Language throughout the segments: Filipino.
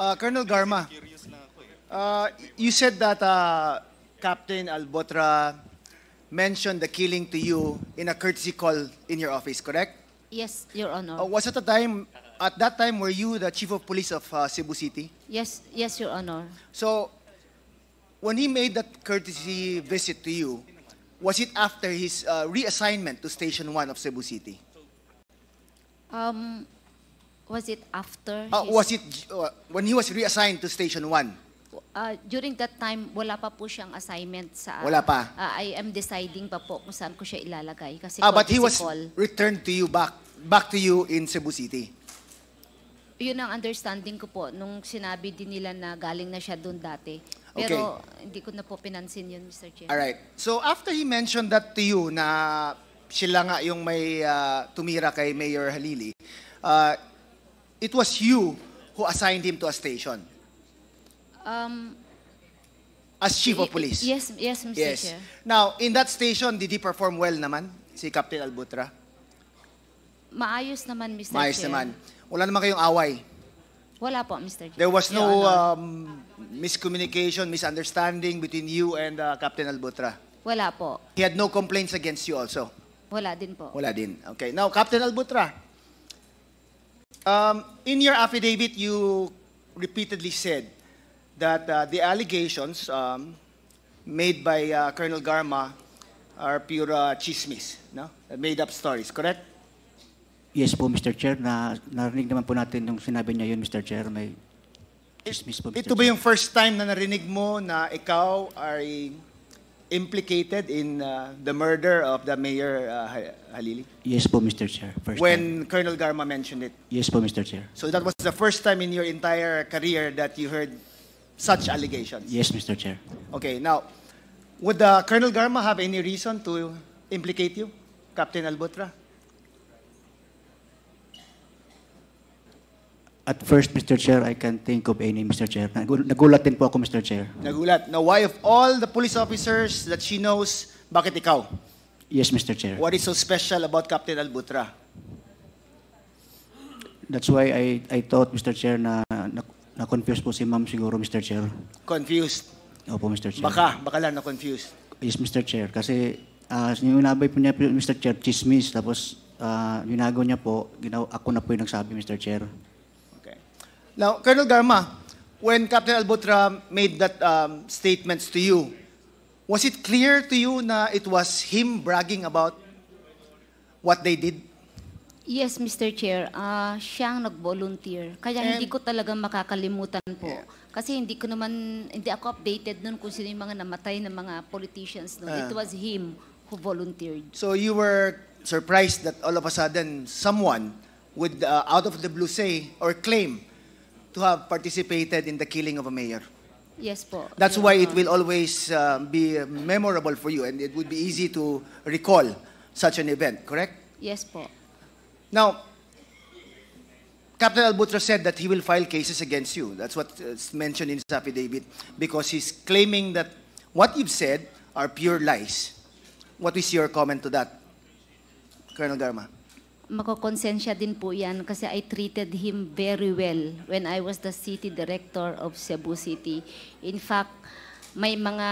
Uh, Colonel Garma, uh, you said that uh, Captain Albotra mentioned the killing to you in a courtesy call in your office, correct? Yes, Your Honor. Uh, was at a time, at that time, were you the chief of police of uh, Cebu City? Yes, yes, Your Honor. So, when he made that courtesy visit to you, was it after his uh, reassignment to Station 1 of Cebu City? Um, Was it after? Ah, his- was it uh, when he was reassigned to Station 1? Uh, during that time, wala pa po siyang assignment sa... Wala pa? Uh, I am deciding pa po kung saan ko siya ilalagay. Kasi Ah, but he was call. returned to you back back to you in Cebu City. Yun ang understanding ko po nung sinabi din nila na galing na siya doon dati. Pero hindi ko na po pinansin yun, Mr. Chair. All right. So after he mentioned that to you na sila nga yung may ah, tumira kay Mayor Halili, uh, it was you who assigned him to a station Um, as chief of police. Yes, yes, Mr. Yes. Chair. Now, in that station, did he perform well naman? Si Captain Albutra? Maayos naman, Mr. Maayos Chair. naman. Wala naman kayong away. Wala po, Mr. Chair. There was no um, miscommunication, misunderstanding between you and uh, Captain Albutra. Wala po. He had no complaints against you also. Wala din po. Wala din. Okay. Now, Captain Albutra, Um, in your affidavit, you repeatedly said that uh, the allegations um, made by uh, Colonel Garma are pure uh, chismis, no? Uh, made-up stories, correct? Yes po, Mr. Chair. Na, narinig naman po natin nung sinabi niya yun, Mr. Chair. May chismis po, Mr. Ito ba yung first time na narinig mo na ikaw ay implicated in uh, the murder of the mayor uh, Halili? Yes po, Mr. Chair. First When time. Colonel Garma mentioned it? Yes po, Mr. Chair. So that was the first time in your entire career that you heard such allegations? Yes, Mr. Chair. Okay, now, would uh, Colonel Garma have any reason to implicate you, Captain Albutra? At first, Mr. Chair, I can think of any, Mr. Chair. Nagulat din po ako, Mr. Chair. Nagulat. Now, why of all the police officers that she knows, bakit ikaw? Yes, Mr. Chair. What is so special about Captain Albutra? That's why I, I thought, Mr. Chair, na, na, na-confuse po si ma'am siguro, Mr. Chair. Confused. Opo, Mr. Chair. Baka, baka lang na-confused. Yes, Mr. Chair. Kasi uh, ah, nabay po niya, Mr. Chair, chismis. Tapos, uh, ah, ninago niya po, ginaw, ako na po yung nagsabi, Mr. Chair. Now, Colonel Garma, when Captain Albotra made that um, statements to you, was it clear to you na it was him bragging about what they did? Yes, Mr. Chair. Uh, siya ang nag-volunteer. Kaya And, hindi ko talaga makakalimutan po. Yeah. Kasi hindi ko naman, hindi ako updated noon kung sino yung mga namatay ng mga politicians noon. Uh, It ah. was him who volunteered. So you were surprised that all of a sudden someone would uh, out of the blue say or claim to have participated in the killing of a mayor. Yes po. That's why it will always uh, be memorable for you and it would be easy to recall such an event, correct? Yes po. Now, Captain Albutra said that he will file cases against you. That's what's mentioned in his affidavit because he's claiming that what you've said are pure lies. What is your comment to that, Colonel Garma? makokonsensya din po yan kasi I treated him very well when I was the city director of Cebu City. In fact, may mga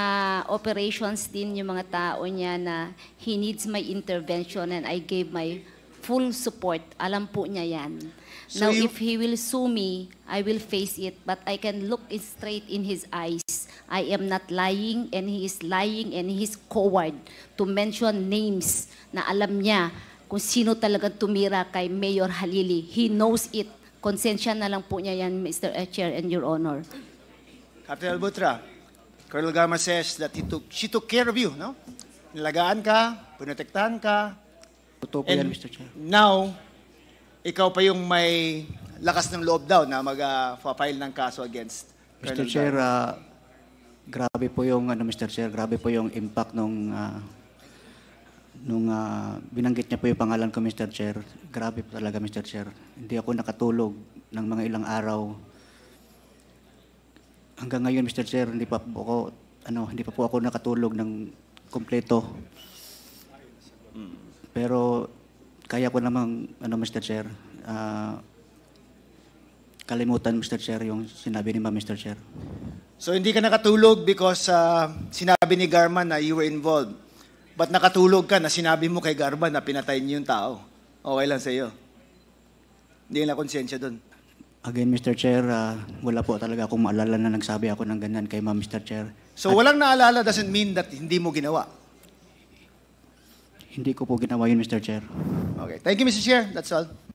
operations din yung mga tao niya na he needs my intervention and I gave my full support. Alam po niya yan. So Now, you... if he will sue me, I will face it. But I can look straight in his eyes. I am not lying and he is lying and he is coward to mention names na alam niya kung sino talaga tumira kay Mayor Halili. He knows it. Konsensya na lang po niya yan, Mr. Chair and Your Honor. Captain Albutra, Colonel Gama says that he took, she took care of you, no? Nilagaan ka, pinotektahan ka. Totoo po yan, Mr. Chair. now, ikaw pa yung may lakas ng loob daw na mag-file uh, ng kaso against Colonel Mr. Chair, uh, grabe po yung, ano, Mr. Chair, grabe po yung impact nung uh, nung uh, binanggit niya po yung pangalan ko, Mr. Chair, grabe po talaga, Mr. Chair. Hindi ako nakatulog ng mga ilang araw. Hanggang ngayon, Mr. Chair, hindi pa po ako, ano, hindi pa po ako nakatulog ng kompleto. Pero kaya ko namang, ano, Mr. Chair, uh, kalimutan, Mr. Chair, yung sinabi ni Ma, Mr. Chair. So hindi ka nakatulog because uh, sinabi ni Garman na you were involved. Ba't nakatulog ka na sinabi mo kay Garban na pinatay niyo yung tao? Okay lang sa iyo. Hindi na konsensya doon. Again, Mr. Chair, uh, wala po talaga akong maalala na nagsabi ako ng ganyan kay Ma'am, Mr. Chair. So, At, walang naalala doesn't mean that hindi mo ginawa. Hindi ko po ginawa yun, Mr. Chair. Okay. Thank you, Mr. Chair. That's all.